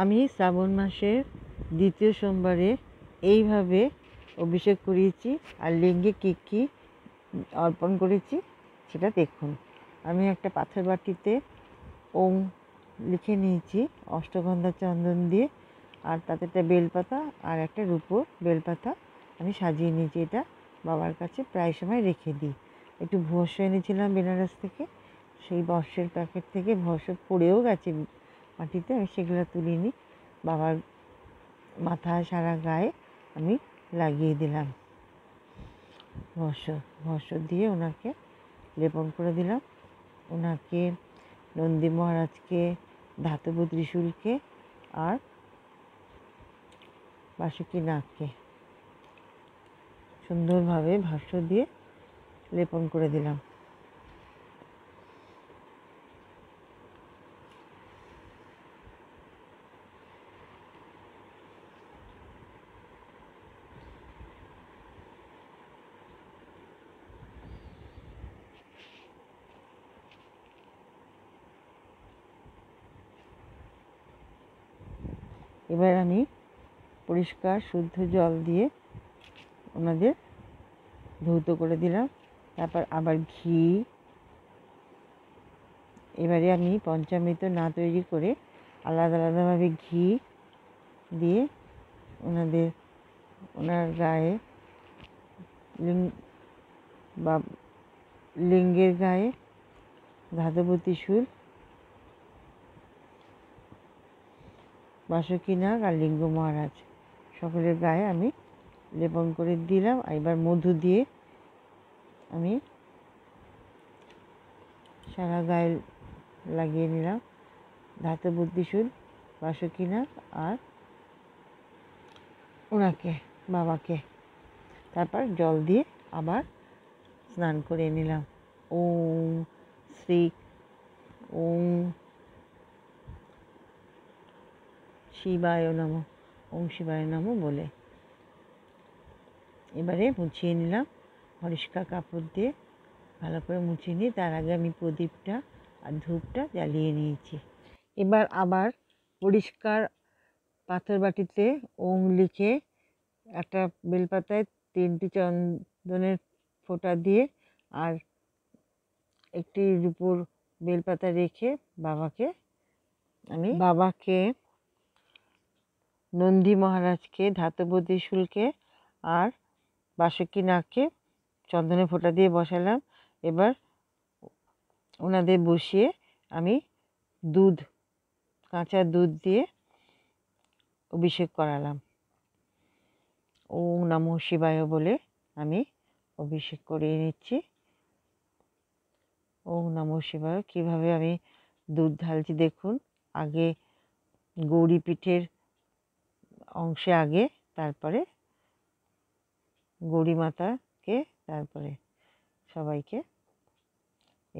আমি শ্রাবণ মাসের দ্বিতীয় সোমবারে এইভাবে অভিষেক করিয়েছি আর লিঙ্গে কী কী অর্পণ করেছি সেটা দেখুন আমি একটা পাথর বাটিতে ওম লিখে নিয়েছি অষ্টগন্ধা চন্দন দিয়ে আর তাতে একটা বেলপাতা আর একটা রূপো বেলপাতা আমি সাজিয়ে নিয়েছি এটা বাবার কাছে প্রায় সময় রেখে দিই একটু ভস্য এনেছিলাম বেনারস থেকে সেই বর্ষের প্যাকেট থেকে ভস্য পড়েও গেছে মাটিতে আমি সেগুলো তুলে নিই বাবার মাথা সারা গায়ে আমি লাগিয়ে দিলাম ভস্য ভস্য দিয়ে ওনাকে লেপন করে দিলাম ওনাকে নন্দী মহারাজকে ধাতব ত্রিশুলকে আর বাসুকী নাককে সুন্দরভাবে ভাস্য দিয়ে লেপন করে দিলাম এবার আমি পরিষ্কার শুদ্ধ জল দিয়ে ওনাদের ধৌত করে দিলাম তারপর আবার ঘি এবারে আমি পঞ্চামৃত না তৈরি করে আলাদা আলাদাভাবে ঘি দিয়ে ওনাদের ওনার গায়ে বা লিঙ্গের গায়ে ধাতব সুর নাগ আর লিঙ্গ মহারাজ সকলের গায়ে আমি লেপন করে দিলাম এবার মধু দিয়ে আমি সারা গায়ে লাগিয়ে নিলাম ধাতু বুদ্ধিসুদ নাগ আর ওনাকে বাবাকে তারপর জল দিয়ে আবার স্নান করে নিলাম ওম শ্রী ওম শিবায় নম ওম শিবায় নম বলে এবারে মুছিয়ে নিলাম পরিষ্কার কাপড় দিয়ে ভালো করে মুছিয়ে নিয়ে তার আগে আমি প্রদীপটা আর ধূপটা জ্বালিয়ে নিয়েছি এবার আবার পরিষ্কার পাথর বাটিতে ওম লিখে একটা বেলপাতায় তিনটি চন্দনের ফোঁটা দিয়ে আর একটি রূপোর বেলপাতা রেখে বাবাকে আমি বাবাকে নন্দী মহারাজকে ধাতব ত্রিশুলকে আর বাসুকী নাগকে চন্দনে ফোঁটা দিয়ে বসালাম এবার ওনাদের বসিয়ে আমি দুধ কাঁচা দুধ দিয়ে অভিষেক করালাম ওম নমঃ শিবায় বলে আমি অভিষেক করিয়ে নিচ্ছি ওম নমঃ শিবায় কীভাবে আমি দুধ ঢালছি দেখুন আগে গৌরী পিঠের অংশে আগে তারপরে মাতাকে তারপরে সবাইকে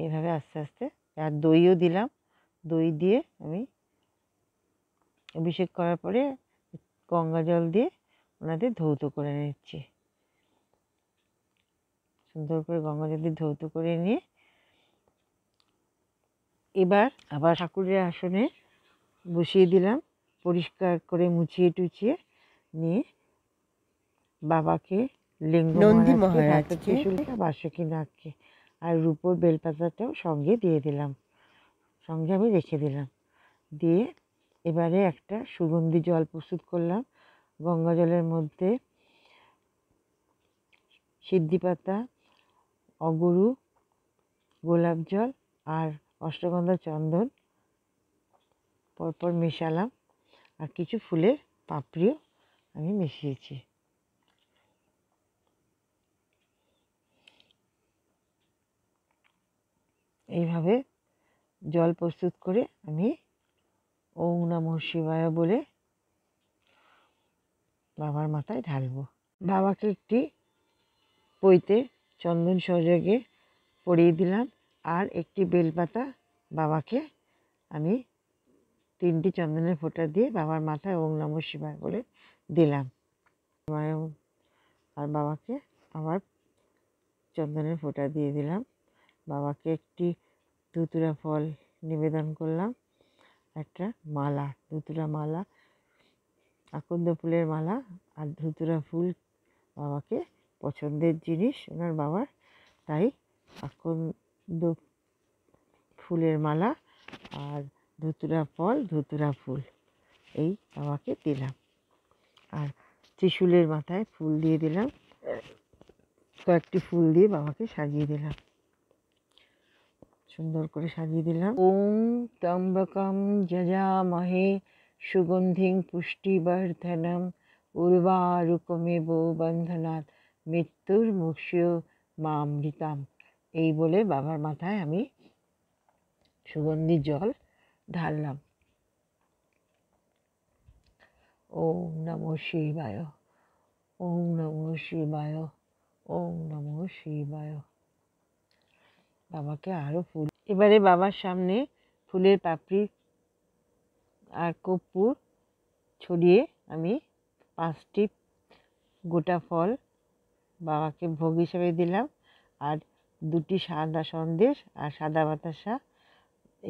এইভাবে আস্তে আস্তে আর দইও দিলাম দই দিয়ে আমি অভিষেক করার পরে গঙ্গা জল দিয়ে ওনাদের ধৌত করে নিচ্ছি সুন্দর করে গঙ্গা জল দিয়ে ধৌত করে নিয়ে এবার আবার ঠাকুরের আসনে বসিয়ে দিলাম পরিষ্কার করে মুছিয়ে টুছিয়ে নিয়ে বাবাকে লিঙ্গ নন্দী মহারাজকে বাসুকি নাগকে আর রূপোর বেলপাতাটাও সঙ্গে দিয়ে দিলাম সঙ্গে আমি রেখে দিলাম দিয়ে এবারে একটা সুগন্ধি জল প্রস্তুত করলাম গঙ্গা জলের মধ্যে সিদ্ধি পাতা অগরু গোলাপ জল আর অষ্টগন্ধা চন্দন পরপর মেশালাম আর কিছু ফুলের পাপড়িও আমি মিশিয়েছি এইভাবে জল প্রস্তুত করে আমি ওম নম শিবায় বলে বাবার মাথায় ঢালব বাবাকে একটি পইতে চন্দন সহযোগে পরিয়ে দিলাম আর একটি বেলপাতা বাবাকে আমি তিনটি চন্দনের ফোঁটা দিয়ে বাবার মাথায় ওম নম শিবায় বলে দিলাম আর বাবাকে আবার চন্দনের ফোঁটা দিয়ে দিলাম বাবাকে একটি দুতুরা ফল নিবেদন করলাম একটা মালা দুতুরা মালা আকন্দ ফুলের মালা আর ধুতুরা ফুল বাবাকে পছন্দের জিনিস ওনার বাবার তাই আকন্দ ফুলের মালা আর ধুতুরা ফল ধুতুরা ফুল এই বাবাকে দিলাম আর ত্রিশুলের মাথায় ফুল দিয়ে দিলাম কয়েকটি ফুল দিয়ে বাবাকে সাজিয়ে দিলাম সুন্দর করে সাজিয়ে দিলাম ওম তম্বকম মহে সুগন্ধিং পুষ্টিবর্ধনম উর্বারুকমেব বন্ধনাথ মৃত্যুর মুক্ষীয় মামৃতাম এই বলে বাবার মাথায় আমি সুগন্ধি জল ঢাললাম ওম নমো শিবায় ওম নমো শিবায় ওম নমো শিবায় বাবাকে আরও ফুল এবারে বাবার সামনে ফুলের পাপড়ি আর কর্পূর ছড়িয়ে আমি পাঁচটি গোটা ফল বাবাকে ভোগ হিসেবে দিলাম আর দুটি সাদা সন্দেশ আর সাদা বাতাসা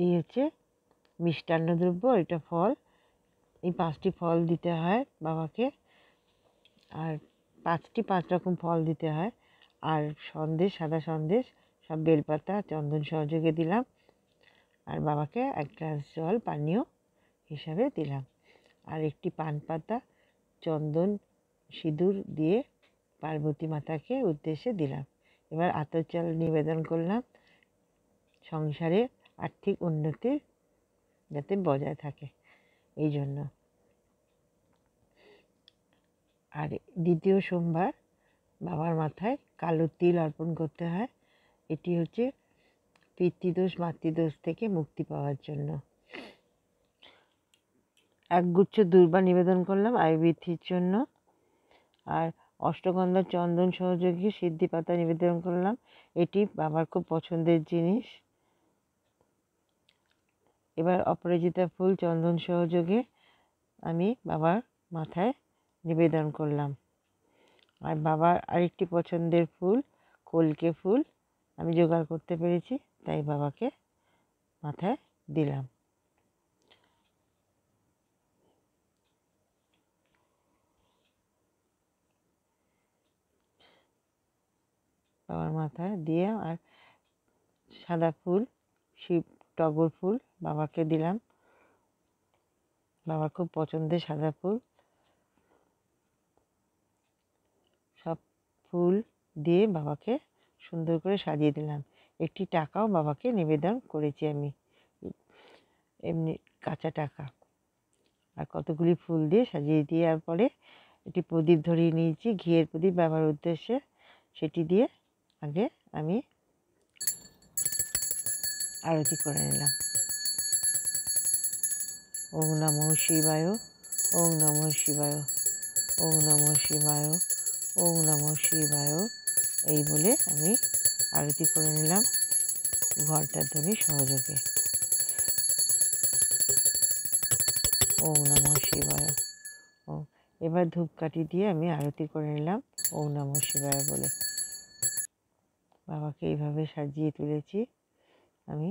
এই হচ্ছে মিষ্টান্ন দ্রব্য এটা ফল এই পাঁচটি ফল দিতে হয় বাবাকে আর পাঁচটি পাঁচ রকম ফল দিতে হয় আর সন্দেশ সাদা সন্দেশ সব বেলপাতা চন্দন সহযোগে দিলাম আর বাবাকে এক গ্লাস জল পানীয় হিসাবে দিলাম আর একটি পান পাতা চন্দন সিঁদুর দিয়ে পার্বতী মাতাকে উদ্দেশ্যে দিলাম এবার আতর চাল নিবেদন করলাম সংসারে আর্থিক উন্নতির যাতে বজায় থাকে এই জন্য আর দ্বিতীয় সোমবার বাবার মাথায় কালো তিল অর্পণ করতে হয় এটি হচ্ছে পিতৃদোষ মাতৃদোষ থেকে মুক্তি পাওয়ার জন্য একগুচ্ছ দুর্বা নিবেদন করলাম আয়ু বৃদ্ধির জন্য আর অষ্টগন্ধা চন্দন সহযোগী সিদ্ধি পাতা নিবেদন করলাম এটি বাবার খুব পছন্দের জিনিস এবার অপরাজিতা ফুল চন্দন সহযোগে আমি বাবার মাথায় নিবেদন করলাম আর বাবার আরেকটি পছন্দের ফুল কলকে ফুল আমি জোগাড় করতে পেরেছি তাই বাবাকে মাথায় দিলাম বাবার মাথায় দিয়ে আর সাদা ফুল শিব টগর ফুল বাবাকে দিলাম বাবার খুব পছন্দের সাদা ফুল সব ফুল দিয়ে বাবাকে সুন্দর করে সাজিয়ে দিলাম একটি টাকাও বাবাকে নিবেদন করেছি আমি এমনি কাঁচা টাকা আর কতগুলি ফুল দিয়ে সাজিয়ে দেওয়ার পরে একটি প্রদীপ ধরিয়ে নিয়েছি ঘিয়ের প্রদীপ বাবার উদ্দেশ্যে সেটি দিয়ে আগে আমি আরতি করে নিলাম ওং নম শিবায় ওং নম শিবায় ওং নম শিবায় ওং নম শিবায় এই বলে আমি আরতি করে নিলাম ঘরটার ধ্বনি সহযোগে ওম নম শিবায় ও এবার ধূপকাঠি দিয়ে আমি আরতি করে নিলাম ওম নম শিবায় বলে বাবাকে এইভাবে সাজিয়ে তুলেছি আমি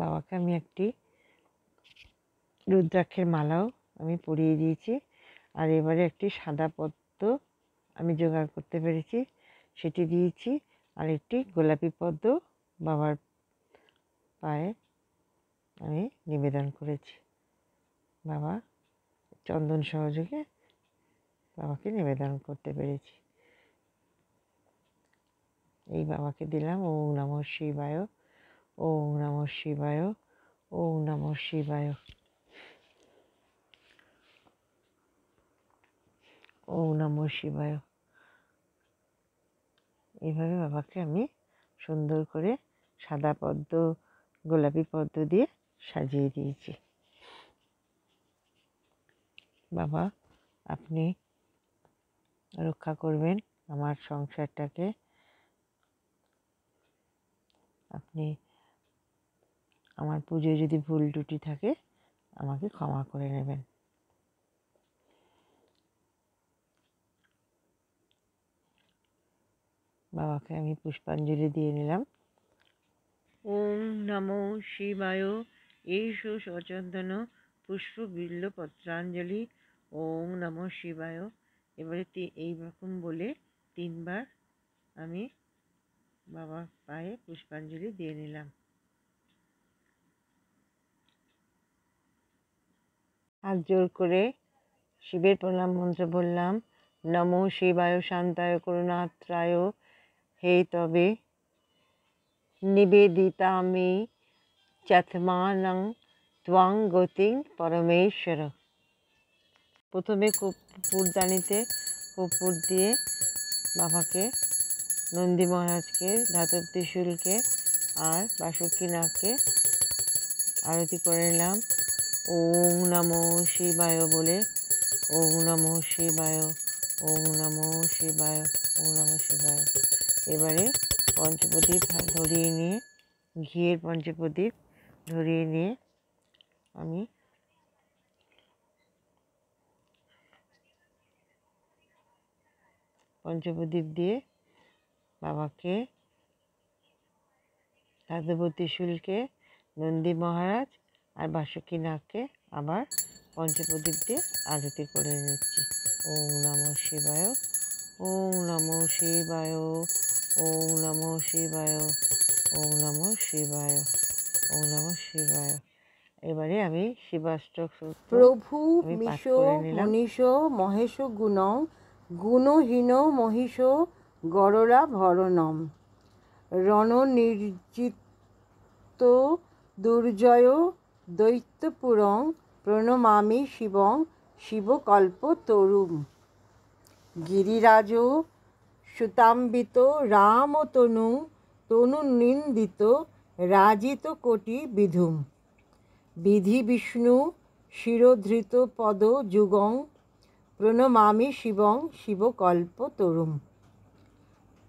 বাবাকে আমি একটি রুদ্রাক্ষের মালাও আমি পরিয়ে দিয়েছি আর এবারে একটি সাদা পদ্ম আমি জোগাড় করতে পেরেছি সেটি দিয়েছি আর একটি গোলাপি পদ্ম বাবার পায়ে আমি নিবেদন করেছি বাবা চন্দন সহযোগে বাবাকে নিবেদন করতে পেরেছি এই বাবাকে দিলাম ও নম শিবায় ওম নম শিবায় ওম নম শিবায় ওম নম শিবায় এইভাবে বাবাকে আমি সুন্দর করে সাদা পদ্ম গোলাপি পদ্ম দিয়ে সাজিয়ে দিয়েছি বাবা আপনি রক্ষা করবেন আমার সংসারটাকে আপনি আমার পুজোয় যদি ভুল টুটি থাকে আমাকে ক্ষমা করে নেবেন বাবাকে আমি পুষ্পাঞ্জলি দিয়ে নিলাম ওম নমো শিবায় এসো সচন্দন পুষ্প বিল্ল পত্রাঞ্জলি ওম নমো শিবায় এবারে এই রকম বলে তিনবার আমি বাবার পায়ে পুষ্পাঞ্জলি দিয়ে নিলাম হাত জোর করে শিবের প্রণাম মন্ত্র বললাম নমো শিবায় শান্তায় করুণাত্রায় হে তবে নিবেদিতামি চাতমানং ত্বাং গতিং পরমেশ্বর প্রথমে কর্পূরদানিতে কুপুর দিয়ে বাবাকে নন্দী মহারাজকে ধাতব ত্রিশুলকে আর বাসুকিনাকে আরতি করে নিলাম ওং নমো শিবায় বলে ওং নমো শিবায় ওং নমো শিবায় ওং নমো শিবায় এবারে পঞ্চপ্রদীপ ধরিয়ে নিয়ে ঘিয়ের পঞ্চপ্রদীপ ধরিয়ে নিয়ে আমি পঞ্চপ্রদীপ দিয়ে বাবাকে রাধবতী শুলকে নন্দী মহারাজ আর বাসকি নাককে আবার পঞ্চপ্রদীপ দিয়ে আরতি করে নিচ্ছি ওম নম শিবায় ওম নম শিবায় ওম নম শিবায় ওম নম শিবায় ওম নম শিবায় এবারে আমি শিবাষ্টক প্রভু মিশ মনীষ মহেশ গুণ গুণহীন মহিষ গররা ভরণম রণ নির্জিত দুর্জয় দৈত্যপুরং প্রণমামি শিবং শিবকল্প তরুম গিরিরাজ সুতাম্বিত রাম তনু তনু নিন্দিত রাজিত কোটি বিধুম বিধি বিষ্ণু শিরোধৃত পদ যুগং প্রণমামি শিবং শিবকল্প তরুম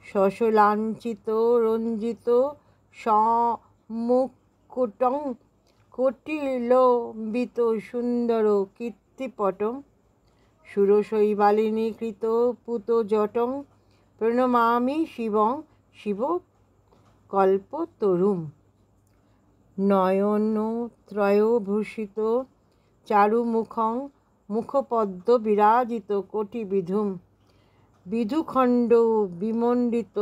শশলাঞ্চিত রঞ্জিত সমুকুটং কটিলম্বিত সুন্দর কীর্তিপটং সুরশৈবালিনীকৃত পুত জটং প্রণমামি শিবং শিব কল্পতরুম নয়ন ত্রয়ভূষিত চারুমুখং মুখপদ্ম বিরাজিত কোটি বিধুম বিধুখণ্ড বিমণ্ডিত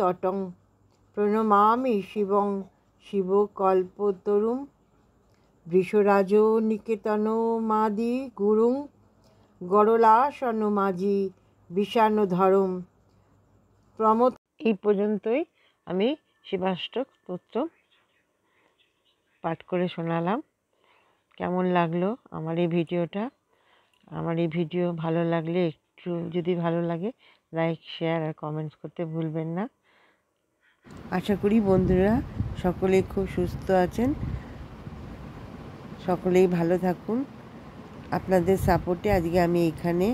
তটং প্রণমামি শিবং শিবকল্পতরুম বৃষরাজ নিকেতন মাদি গুরুং গরলাসন মাঝি বিষাণ ধরম প্রমোদ এই পর্যন্তই আমি শিবাষ্টক তত্ত্ব পাঠ করে শোনালাম কেমন লাগলো আমার এই ভিডিওটা আমার এই ভিডিও ভালো লাগলে একটু যদি ভালো লাগে লাইক শেয়ার আর কমেন্টস করতে ভুলবেন না আশা করি বন্ধুরা সকলেই খুব সুস্থ আছেন সকলেই ভালো থাকুন আপনাদের সাপোর্টে আজকে আমি এখানে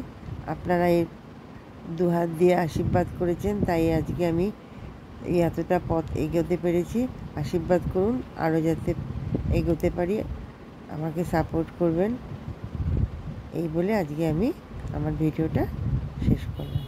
আপনারা এর দুহাত দিয়ে আশীর্বাদ করেছেন তাই আজকে আমি এই এতটা পথ এগোতে পেরেছি আশীর্বাদ করুন আরও যাতে এগোতে পারি আমাকে সাপোর্ট করবেন এই বলে আজকে আমি আমার ভিডিওটা শেষ করলাম